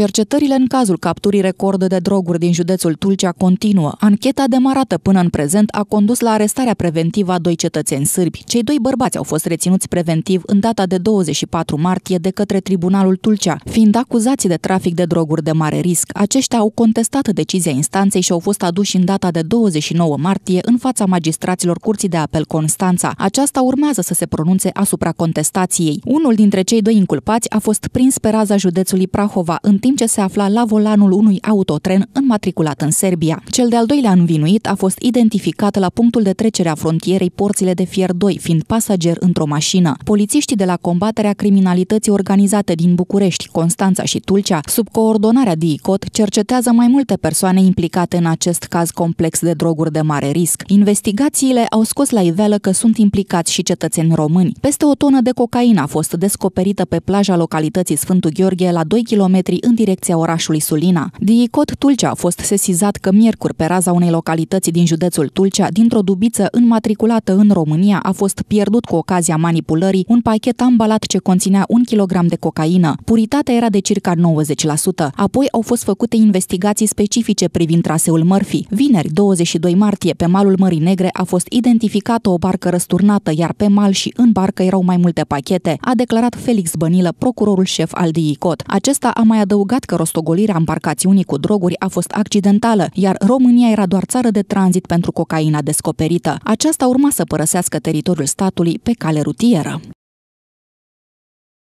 Cercetările în cazul capturii record de droguri din județul Tulcea continuă. Ancheta demarată până în prezent a condus la arestarea preventivă a doi cetățeni sârbi. Cei doi bărbați au fost reținuți preventiv în data de 24 martie de către Tribunalul Tulcea. Fiind acuzați de trafic de droguri de mare risc, aceștia au contestat decizia instanței și au fost aduși în data de 29 martie în fața magistraților Curții de Apel Constanța. Aceasta urmează să se pronunțe asupra contestației. Unul dintre cei doi inculpați a fost prins pe raza județului Prahova în timp ce se afla la volanul unui autotren înmatriculat în Serbia. Cel de-al doilea învinuit a fost identificat la punctul de trecere a frontierei Porțile de Fier 2, fiind pasager într-o mașină. Polițiștii de la combaterea criminalității organizate din București, Constanța și Tulcea, sub coordonarea DICOT, cercetează mai multe persoane implicate în acest caz complex de droguri de mare risc. Investigațiile au scos la iveală că sunt implicați și cetățeni români. Peste o tonă de cocaină a fost descoperită pe plaja localității Sfântul Gheorghe la 2 km în în direcția orașului Sulina. Diicot Tulcea a fost sesizat că miercuri pe raza unei localități din județul Tulcea, dintr-o dubiță înmatriculată în România, a fost pierdut cu ocazia manipulării un pachet ambalat ce conținea un kilogram de cocaină. Puritatea era de circa 90%. Apoi au fost făcute investigații specifice privind traseul Murphy. Vineri, 22 martie, pe malul Mării Negre a fost identificată o barcă răsturnată, iar pe mal și în barcă erau mai multe pachete, a declarat Felix Bănilă, procurorul șef al DICOT. Acesta a mai adăugat adăugat că rostogolirea embarcațiunii cu droguri a fost accidentală, iar România era doar țară de tranzit pentru cocaina descoperită. Aceasta urma să părăsească teritoriul statului pe cale rutieră.